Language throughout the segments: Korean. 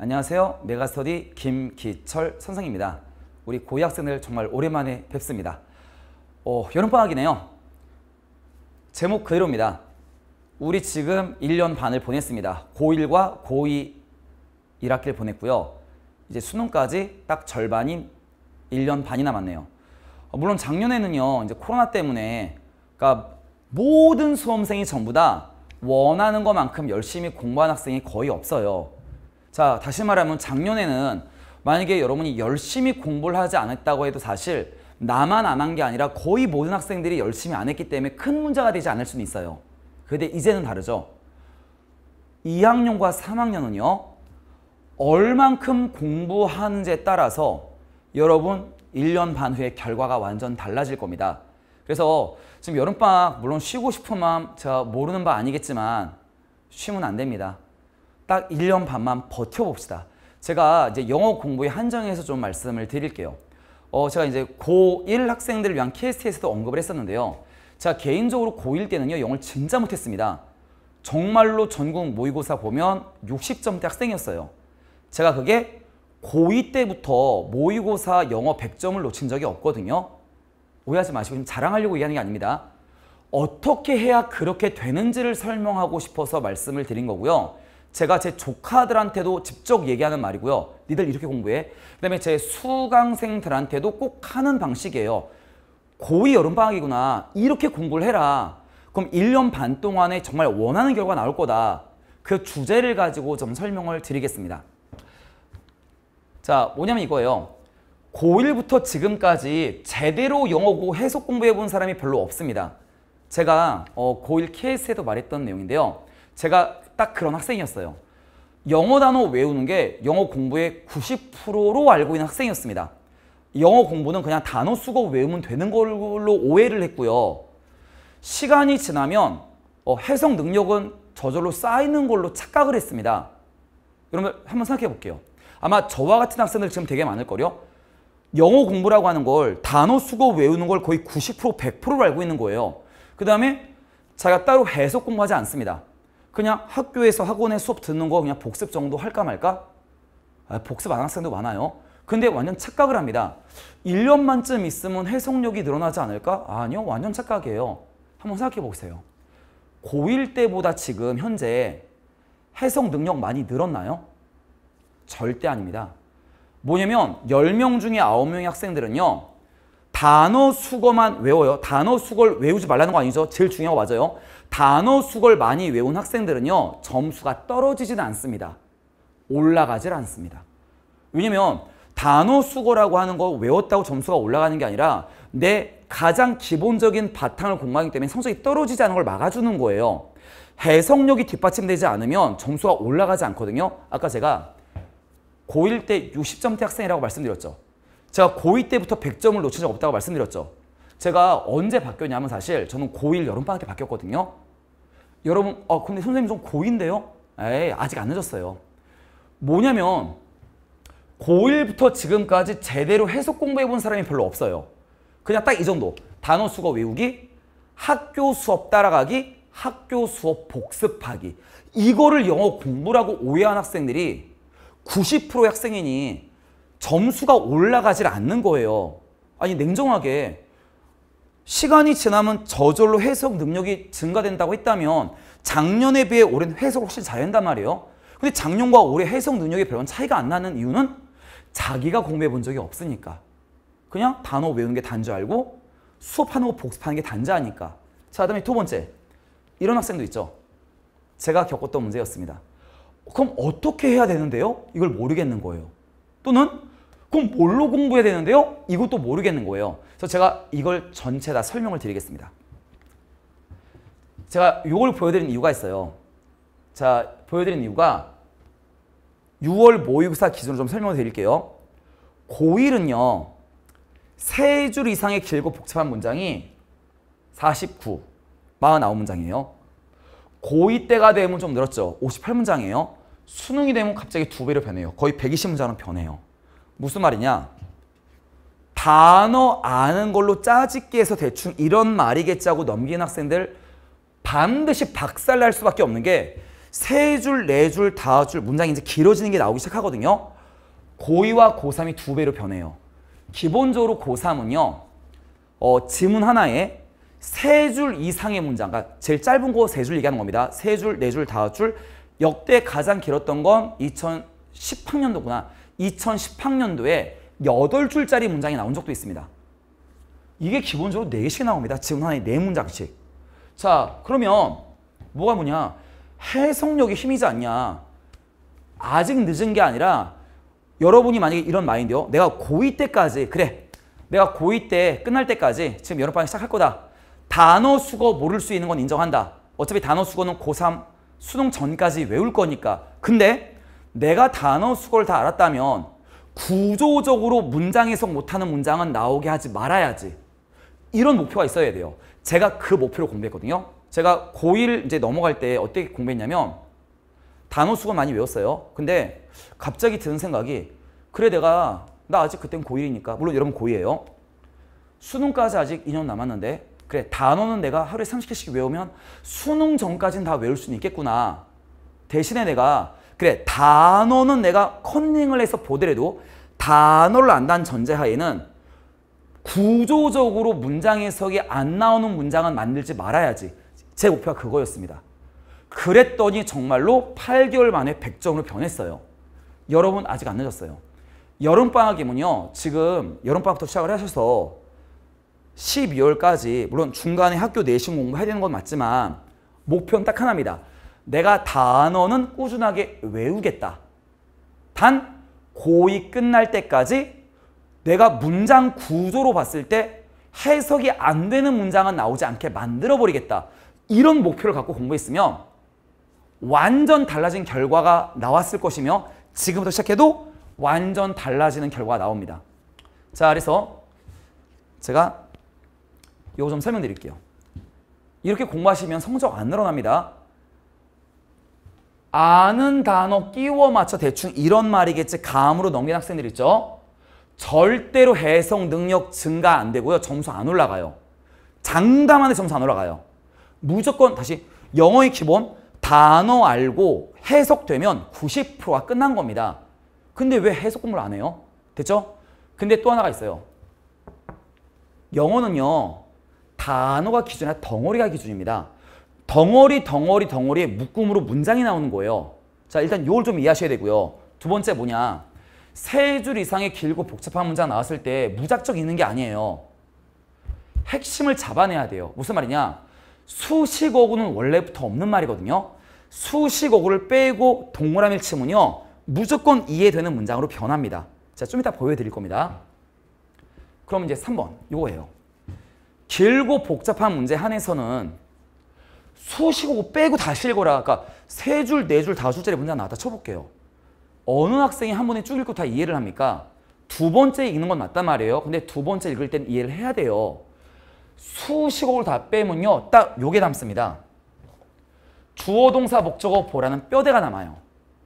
안녕하세요. 메가스터디 김기철 선생입니다. 우리 고이 학생들 정말 오랜만에 뵙습니다. 어, 여름방학이네요. 제목 그대로입니다. 우리 지금 1년 반을 보냈습니다. 고1과 고2 1학기를 보냈고요. 이제 수능까지 딱 절반인 1년 반이 남았네요. 어, 물론 작년에는요. 이제 코로나 때문에 그러니까 모든 수험생이 전부 다 원하는 것만큼 열심히 공부한 학생이 거의 없어요. 자 다시 말하면 작년에는 만약에 여러분이 열심히 공부를 하지 않았다고 해도 사실 나만 안 한 게 아니라 거의 모든 학생들이 열심히 안 했기 때문에 큰 문제가 되지 않을 수는 있어요. 근데 이제는 다르죠. 2학년과 3학년은요. 얼만큼 공부하는지에 따라서 여러분 1년 반 후에 결과가 완전 달라질 겁니다. 그래서 지금 여름방학 물론 쉬고 싶은 마음 제가 모르는 바 아니겠지만 쉬면 안 됩니다. 딱 1년 반만 버텨봅시다. 제가 이제 영어 공부의 한정에서 좀 말씀을 드릴게요. 어, 제가 이제 고1 학생들을 위한 케이스에서도 언급을 했었는데요. 제가 개인적으로 고1 때는요, 영어를 진짜 못했습니다. 정말로 전국 모의고사 보면 60점대 학생이었어요. 제가 그게 고2 때부터 모의고사 영어 100점을 놓친 적이 없거든요. 오해하지 마시고 자랑하려고 얘기하는 게 아닙니다. 어떻게 해야 그렇게 되는지를 설명하고 싶어서 말씀을 드린 거고요. 제가 제 조카들한테도 직접 얘기하는 말이고요. 니들 이렇게 공부해. 그다음에 제 수강생들한테도 꼭 하는 방식이에요. 고2 여름방학이구나. 이렇게 공부를 해라. 그럼 1년 반 동안에 정말 원하는 결과 가 나올 거다. 그 주제를 가지고 좀 설명을 드리겠습니다. 자, 뭐냐면 이거예요. 고1부터 지금까지 제대로 영어고 해석 공부해 본 사람이 별로 없습니다. 제가 어, 고1 케이스에도 말했던 내용인데요. 제가 딱 그런 학생이었어요. 영어 단어 외우는 게 영어 공부의 90%로 알고 있는 학생이었습니다. 영어 공부는 그냥 단어 쓰고 외우면 되는 걸로 오해를 했고요. 시간이 지나면 어, 해석 능력은 저절로 쌓이는 걸로 착각을 했습니다. 여러분 한번 생각해 볼게요. 아마 저와 같은 학생들 지금 되게 많을 거요. 영어 공부라고 하는 걸 단어 쓰고 외우는 걸 거의 90% 100%로 알고 있는 거예요. 그 다음에 제가 따로 해석 공부하지 않습니다. 그냥 학교에서 학원에 수업 듣는 거 그냥 복습 정도 할까 말까? 아, 복습 안 학생도 많아요. 근데 완전 착각을 합니다. 1년만쯤 있으면 해석력이 늘어나지 않을까? 아니요. 완전 착각이에요. 한번 생각해 보세요. 고1 때보다 지금 현재 해석 능력 많이 늘었나요? 절대 아닙니다. 뭐냐면 10명 중에 9명의 학생들은요. 단어 수거만 외워요. 단어 수거를 외우지 말라는 거 아니죠. 제일 중요한 거 맞아요. 단어 수거를 많이 외운 학생들은요. 점수가 떨어지진 않습니다. 올라가질 않습니다. 왜냐면 단어 수거라고 하는 거 외웠다고 점수가 올라가는 게 아니라 내 가장 기본적인 바탕을 공부하기 때문에 성적이 떨어지지 않은걸 막아주는 거예요. 해석력이 뒷받침되지 않으면 점수가 올라가지 않거든요. 아까 제가 고1 때 60점대 학생이라고 말씀드렸죠. 제가 고2 때부터 100점을 놓친 적 없다고 말씀드렸죠. 제가 언제 바뀌었냐면 사실 저는 고1 여름방학 때 바뀌었거든요. 여러분, 어, 근데 선생님 좀 고2인데요? 에이, 아직 안 늦었어요. 뭐냐면 고1부터 지금까지 제대로 해석 공부해본 사람이 별로 없어요. 그냥 딱 이 정도. 단어 수거 외우기, 학교 수업 따라가기, 학교 수업 복습하기. 이거를 영어 공부라고 오해한 학생들이 90%의 학생이니 점수가 올라가질 않는 거예요. 아니 냉정하게 시간이 지나면 저절로 해석 능력이 증가된다고 했다면 작년에 비해 올해는 해석을 훨씬 잘한단 말이에요. 근데 작년과 올해 해석 능력이 별로 차이가 안 나는 이유는 자기가 공부해 본 적이 없으니까. 그냥 단어 외우는 게 단지 알고 수업하는 거 복습하는 게 단자니까. 자, 그다음에 두 번째. 이런 학생도 있죠. 제가 겪었던 문제였습니다. 그럼 어떻게 해야 되는데요? 이걸 모르겠는 거예요. 또는 그럼 뭘로 공부해야 되는데요? 이것도 모르겠는 거예요. 그래서 제가 이걸 전체 다 설명을 드리겠습니다. 제가 이걸 보여드리는 이유가 있어요. 자, 보여드리는 이유가 6월 모의고사 기준으로 좀 설명을 드릴게요. 고1은요. 세 줄 이상의 길고 복잡한 문장이 49, 49문장이에요. 고2 때가 되면 좀 늘었죠. 58문장이에요. 수능이 되면 갑자기 두 배로 변해요. 거의 120문장으로 변해요. 무슨 말이냐? 단어 아는 걸로 짜집기 해서 대충 이런 말이겠지 하고 넘기는 학생들 반드시 박살날 수밖에 없는 게 세 줄, 네 줄, 다섯 줄 문장이 이제 길어지는 게 나오기 시작하거든요. 고2와 고3이 두 배로 변해요. 기본적으로 고3은요. 어, 지문 하나에 세 줄 이상의 문장, 그러니까 제일 짧은 거 세 줄 얘기하는 겁니다. 세 줄, 네 줄, 다섯 줄. 역대 가장 길었던 건 2010학년도구나. 2010학년도에 8줄짜리 문장이 나온 적도 있습니다. 이게 기본적으로 4개씩 나옵니다. 지금 하나의 4문장씩. 자 그러면 뭐가 뭐냐. 해석력이 힘이지 않냐. 아직 늦은 게 아니라 여러분이 만약에 이런 마인드요. 내가 고2 때까지 그래. 내가 고2 때 끝날 때까지 지금 여러방학 시작할 거다. 단어 수거 모를 수 있는 건 인정한다. 어차피 단어 수거는 고3 수능 전까지 외울 거니까. 근데 내가 단어 수걸 다 알았다면 구조적으로 문장 해석 못하는 문장은 나오게 하지 말아야지. 이런 목표가 있어야 돼요. 제가 그 목표로 공부했거든요. 제가 고1 이제 넘어갈 때 어떻게 공부했냐면 단어 수건 많이 외웠어요. 근데 갑자기 드는 생각이 그래 내가 나 아직 그땐 고1이니까 물론 여러분 고2예요. 수능까지 아직 2년 남았는데 그래 단어는 내가 하루에 30개씩 외우면 수능 전까지는 다 외울 수는 있겠구나. 대신에 내가 그래 단어는 내가 컨닝을 해서 보더라도 단어를 안다는 전제하에는 구조적으로 문장 해석이 안 나오는 문장은 만들지 말아야지. 제 목표가 그거였습니다. 그랬더니 정말로 8개월 만에 100점으로 변했어요. 여러분 아직 안 늦었어요. 여름방학이면요. 지금 여름방학부터 시작을 하셔서 12월까지 물론 중간에 학교 내신 공부해야 되는 건 맞지만 목표는 딱 하나입니다. 내가 단어는 꾸준하게 외우겠다. 단 고이 끝날 때까지 내가 문장 구조로 봤을 때 해석이 안 되는 문장은 나오지 않게 만들어버리겠다. 이런 목표를 갖고 공부했으면 완전 달라진 결과가 나왔을 것이며 지금부터 시작해도 완전 달라지는 결과가 나옵니다. 자, 그래서 제가 요거 좀 설명드릴게요. 이렇게 공부하시면 성적 안 늘어납니다. 아는 단어 끼워 맞춰 대충 이런 말이겠지 감으로 넘긴 학생들 있죠. 절대로 해석 능력 증가 안 되고요. 점수 안 올라가요. 장담하는 점수 안 올라가요. 무조건 다시 영어의 기본 단어 알고 해석되면 90%가 끝난 겁니다. 근데 왜 해석 공부를 안 해요? 됐죠? 근데 또 하나가 있어요. 영어는요. 단어가 기준이 아 덩어리가 기준입니다. 덩어리 덩어리 덩어리의 묶음으로 문장이 나오는 거예요. 자 일단 요걸 좀 이해하셔야 되고요. 두 번째 뭐냐. 세 줄 이상의 길고 복잡한 문장 나왔을 때 무작정 있는 게 아니에요. 핵심을 잡아내야 돼요. 무슨 말이냐. 수식어구는 원래부터 없는 말이거든요. 수식어구를 빼고 동그라미를 치면요. 무조건 이해되는 문장으로 변합니다. 자, 좀 이따 보여드릴 겁니다. 그럼 이제 3번 이거예요. 길고 복잡한 문제 한에서는 수시고 빼고 다시 읽어라. 그러니까 세 줄, 네 줄, 다섯 줄짜리 문장 나왔다 쳐볼게요. 어느 학생이 한 번에 쭉 읽고 다 이해를 합니까? 두 번째 읽는 건 맞단 말이에요. 근데 두 번째 읽을 땐 이해를 해야 돼요. 수식어를 다 빼면요. 딱 요게 남습니다. 주어 동사 목적어 보라는 뼈대가 남아요.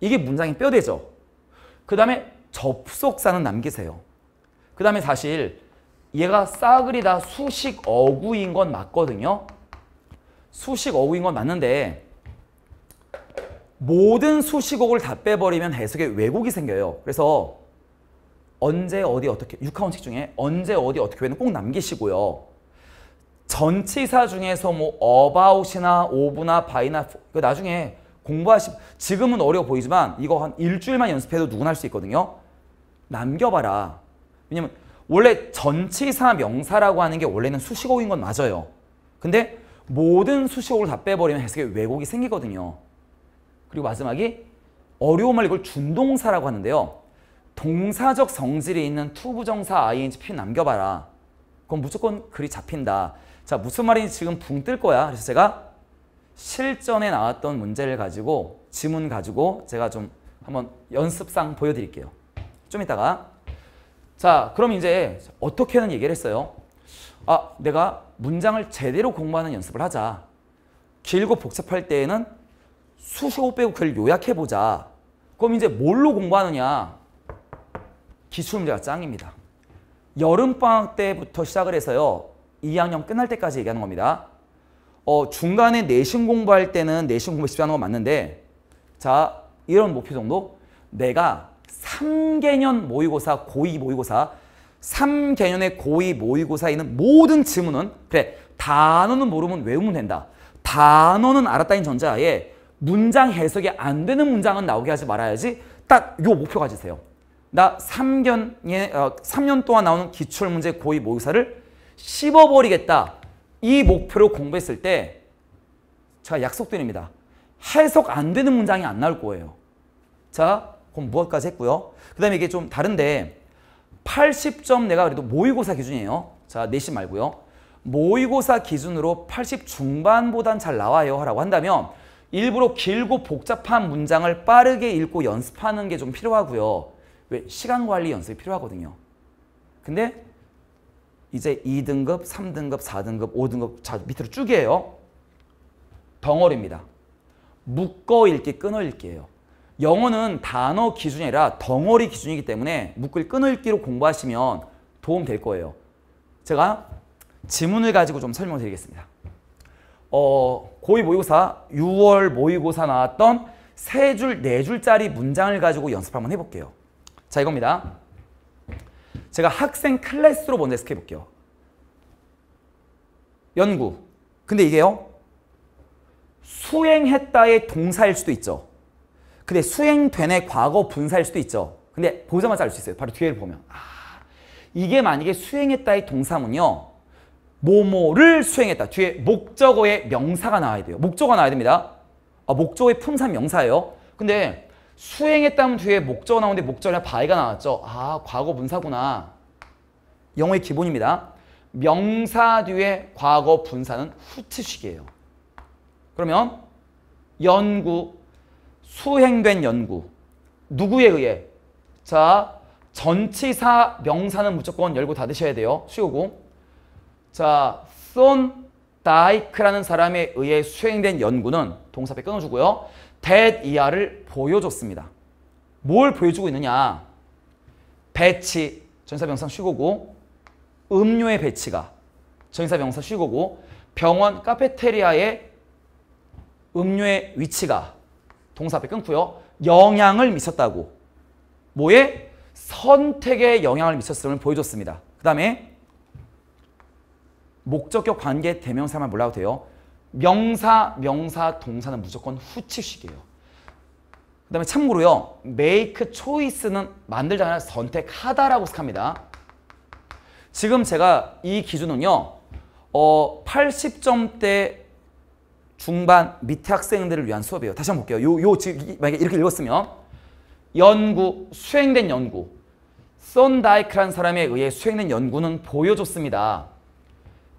이게 문장의 뼈대죠. 그 다음에 접속사는 남기세요. 그 다음에 사실 얘가 싸그리 다 수식 어구인 건 맞거든요. 수식 어구인 건 맞는데 모든 수식어구를 다 빼버리면 해석에 왜곡이 생겨요. 그래서 언제 어디 어떻게 6하원칙 중에 언제 어디 어떻게 왜는 꼭 남기시고요. 전치사 중에서 뭐 about이나 오브나 by나 그 나중에 공부하시 지금은 어려 보이지만 이거 한 일주일만 연습해도 누구나 할 수 있거든요. 남겨봐라. 왜냐면 원래 전치사 명사라고 하는 게 원래는 수식어인 건 맞아요. 근데 모든 수식어를 다 빼버리면 해석에 왜곡이 생기거든요. 그리고 마지막이 어려운 말 이걸 준동사라고 하는데요. 동사적 성질이 있는 투부정사 ing 표 남겨봐라. 그건 무조건 글이 잡힌다. 자 무슨 말인지 지금 붕 뜰 거야. 그래서 제가 실전에 나왔던 문제를 가지고 지문 가지고 제가 좀 한번 연습상 보여드릴게요. 좀 이따가 자 그럼 이제 어떻게는 얘기를 했어요. 아 내가 문장을 제대로 공부하는 연습을 하자. 길고 복잡할 때에는 수시호 빼고 그걸 요약해보자. 그럼 이제 뭘로 공부하느냐? 기출문제가 짱입니다. 여름방학 때부터 시작을 해서요. 2학년 끝날 때까지 얘기하는 겁니다. 어, 중간에 내신 공부할 때는 내신 공부 쉽게 하는 건 맞는데 자 이런 목표 정도 내가 3개년 모의고사 고2 모의고사 3개년의 고의 모의고사에 있는 모든 지문은 그래 단어는 모르면 외우면 된다. 단어는 알았다인 전자에 문장 해석이 안 되는 문장은 나오게 하지 말아야지 딱 요 목표 가지세요. 나 3년에, 어, 3년 동안 나오는 기출문제 고의 모의사를 씹어버리겠다. 이 목표로 공부했을 때 제가 약속드립니다. 해석 안 되는 문장이 안 나올 거예요. 자, 그럼 무엇까지 했고요. 그 다음에 이게 좀 다른데 80점 내가 그래도 모의고사 기준이에요. 자, 내신 말고요. 모의고사 기준으로 80 중반보단 잘 나와요 라고 한다면 일부러 길고 복잡한 문장을 빠르게 읽고 연습하는 게 좀 필요하고요. 왜? 시간 관리 연습이 필요하거든요. 근데 이제 2등급, 3등급, 4등급, 5등급 자 밑으로 쭉이에요. 덩어리입니다. 묶어 읽기, 끊어 읽기예요. 영어는 단어 기준이 아니라 덩어리 기준이기 때문에 묶을 끈을기로 공부하시면 도움 될 거예요. 제가 지문을 가지고 좀설명 드리겠습니다. 어, 고2 모의고사 6월 모의고사 나왔던 세 줄, 네 줄짜리 문장을 가지고 연습 한번 해볼게요. 자, 이겁니다. 제가 학생 클래스로 먼저 해석해볼게요. 연구. 근데 이게요. 수행했다의 동사일 수도 있죠. 근데 수행된의 과거 분사일 수도 있죠. 근데 보자마자 알 수 있어요. 바로 뒤에를 보면. 아, 이게 만약에 수행했다의 동사문요. 뭐뭐를 수행했다. 뒤에 목적어의 명사가 나와야 돼요. 목적어 나와야 됩니다. 아, 목적어의 품사 명사예요. 근데 수행했다면 뒤에 목적어 나오는데 목적어에 바이가 나왔죠. 아, 과거 분사구나. 영어의 기본입니다. 명사 뒤에 과거 분사는 후트식이에요. 그러면 연구, 수행된 연구. 누구에 의해? 자, 전치사 명사는 무조건 열고 닫으셔야 돼요. 쉬우고. 자, 손 다이크라는 사람에 의해 수행된 연구는 동사배 끊어주고요. 대 이하를 보여줬습니다. 뭘 보여주고 있느냐. 배치, 전사병사 쉬고고 음료의 배치가 전사병사 쉬고고 병원 카페테리아의 음료의 위치가 동사 앞에 끊고요. 영향을 미쳤다고. 뭐에? 선택에 영향을 미쳤음을 보여줬습니다. 그 다음에 목적격 관계 대명사만 몰라도 돼요. 명사, 명사, 동사는 무조건 후치식이에요. 그 다음에 참고로요. make choice는 만들잖아요. 선택하다라고 생각합니다. 지금 제가 이 기준은요. 어, 80점대 중반 밑에 학생들을 위한 수업이에요. 다시 한번 볼게요. 요, 요, 지금 만약에 이렇게 읽었으면 연구, 수행된 연구, 썬다이크란 사람에 의해 수행된 연구는 보여줬습니다.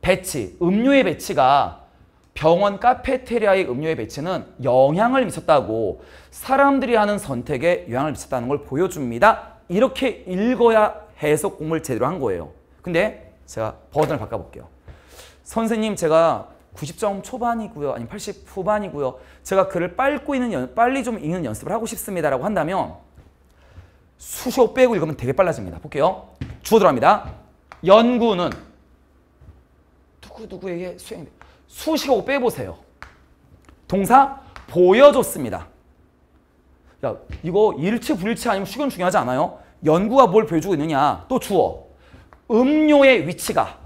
배치, 음료의 배치가 병원 카페테리아의 음료의 배치는 영향을 미쳤다고 사람들이 하는 선택에 영향을 미쳤다는 걸 보여줍니다. 이렇게 읽어야 해석 공부를 제대로 한 거예요. 근데 제가 버전을 바꿔볼게요. 선생님 제가 90점 초반이고요. 아니면 80 후반이고요. 제가 글을 빨고 있는 연, 빨리 좀 읽는 연습을 하고 싶습니다라고 한다면 수시로 빼고 읽으면 되게 빨라집니다. 볼게요. 주어 들어갑니다. 연구는 누구누구에게 수행 수시로 빼보세요. 동사 보여줬습니다. 야 이거 일치 불일치 아니면 수견 중요하지 않아요? 연구가 뭘 보여주고 있느냐. 또 주어 음료의 위치가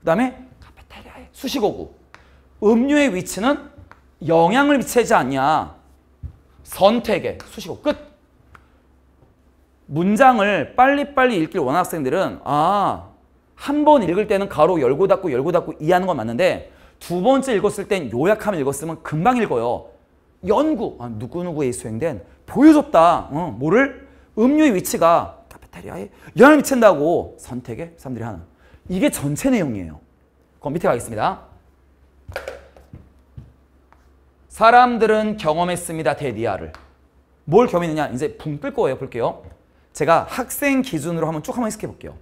그 다음에 수식어구 음료의 위치는 영향을 미치지 않냐. 선택에 수식어 끝. 문장을 빨리빨리 읽길 원하는 학생들은 아, 한 번 읽을 때는 가로 열고 닫고 열고 닫고 이해하는 건 맞는데 두 번째 읽었을 땐 요약하면 읽었으면 금방 읽어요. 연구, 아, 누구누구에 수행된 보여줬다. 어, 뭐를? 음료의 위치가 카페테리아에 영향을 미친다고 선택에 사람들이 하는. 이게 전체 내용이에요. 그럼 밑에 가겠습니다. 사람들은 경험했습니다. 데디아를. 뭘 경험했느냐? 이제 붕 뜰 거예요. 볼게요. 제가 학생 기준으로 한번 쭉 한번 해석해 볼게요.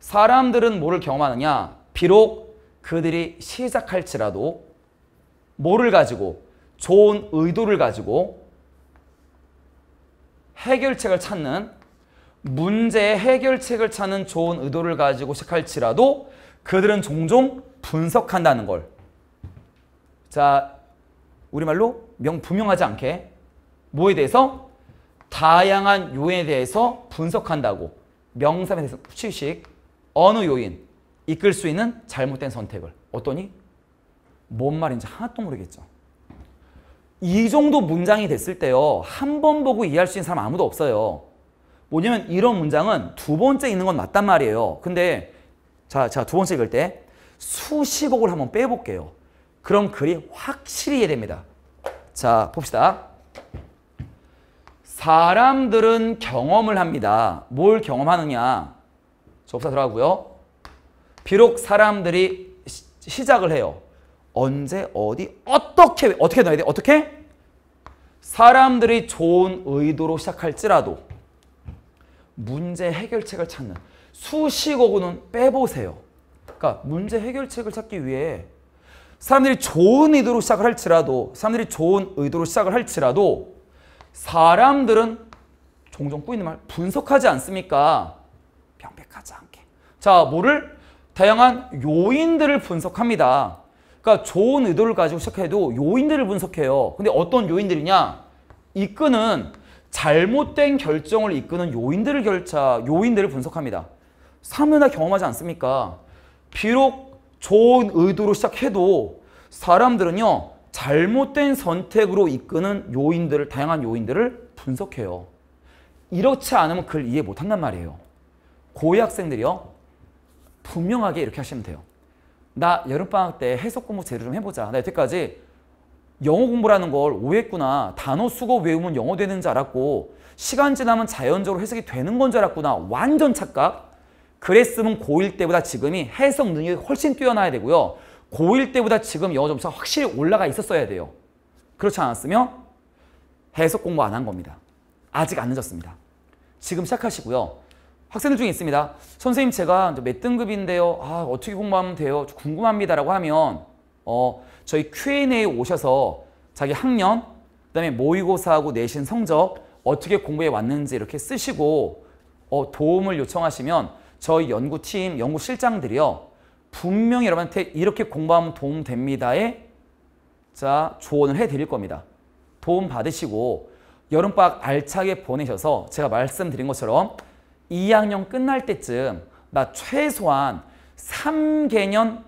사람들은 뭐를 경험하느냐? 비록 그들이 시작할지라도 뭐를 가지고 좋은 의도를 가지고 해결책을 찾는 문제의 해결책을 찾는 좋은 의도를 가지고 시작할지라도 그들은 종종 분석한다는 걸 자, 우리말로 명 부명하지 않게 뭐에 대해서 다양한 요인에 대해서 분석한다고 명사에 대해서 수식 어느 요인 이끌 수 있는 잘못된 선택을 어떠니? 뭔 말인지 하나도 모르겠죠. 이 정도 문장이 됐을 때요. 한 번 보고 이해할 수 있는 사람 아무도 없어요. 뭐냐면 이런 문장은 두 번째 있는 건 맞단 말이에요. 근데 자, 자, 두 번째 읽을 때수십억을 한 번 빼볼게요. 그럼 글이 확실히 이해됩니다. 자, 봅시다. 사람들은 경험을 합니다. 뭘 경험하느냐? 접사 들어가고요. 비록 사람들이 시, 작을 해요. 언제, 어디, 어떻게, 어떻게 넣어야 돼? 어떻게? 사람들이 좋은 의도로 시작할지라도 문제 해결책을 찾는 수식어구는 빼보세요. 그러니까 문제 해결책을 찾기 위해 사람들이 좋은 의도로 시작을 할지라도 사람들이 좋은 의도로 시작을 할지라도 사람들은 종종 꾸이는 말 분석하지 않습니까? 명백하지 않게. 자, 뭐를? 다양한 요인들을 분석합니다. 그러니까 좋은 의도를 가지고 시작해도 요인들을 분석해요. 근데 어떤 요인들이냐? 이끄는 잘못된 결정을 이끄는 요인들을 결차, 요인들을 분석합니다. 사람들다 경험하지 않습니까? 비록 좋은 의도로 시작해도 사람들은요 잘못된 선택으로 이끄는 요인들을 다양한 요인들을 분석해요. 이렇지 않으면 그걸 이해 못한단 말이에요. 고의 학생들이요 분명하게 이렇게 하시면 돼요. 나 여름방학 때 해석 공부 제대좀 해보자. 나 여태까지 영어 공부라는 걸 오해했구나. 단어 수거 외우면 영어 되는 줄 알았고 시간 지나면 자연적으로 해석이 되는 건 줄 알았구나. 완전 착각. 그랬으면 고1 때보다 지금이 해석 능력이 훨씬 뛰어나야 되고요. 고1 때보다 지금 영어 점수가 확실히 올라가 있었어야 돼요. 그렇지 않았으면 해석 공부 안 한 겁니다. 아직 안 늦었습니다. 지금 시작하시고요. 학생들 중에 있습니다. 선생님 제가 몇 등급인데요. 아 어떻게 공부하면 돼요? 궁금합니다. 라고 하면 어 저희 Q&A에 오셔서 자기 학년, 그 다음에 모의고사하고 내신 성적 어떻게 공부해 왔는지 이렇게 쓰시고 어, 도움을 요청하시면 저희 연구팀 연구실장들이요. 분명히 여러분한테 이렇게 공부하면 도움됩니다에 자 조언을 해드릴 겁니다. 도움 받으시고 여름방학 알차게 보내셔서 제가 말씀드린 것처럼 2학년 끝날 때쯤 나 최소한 3개년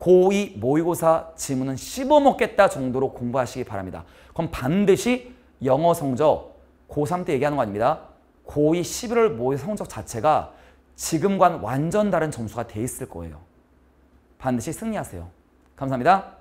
고2 모의고사 지문은 씹어먹겠다 정도로 공부하시기 바랍니다. 그럼 반드시 영어 성적 고3 때 얘기하는 거 아닙니다. 고2 11월 모의 성적 자체가 지금과는 완전 다른 점수가 돼 있을 거예요. 반드시 승리하세요. 감사합니다.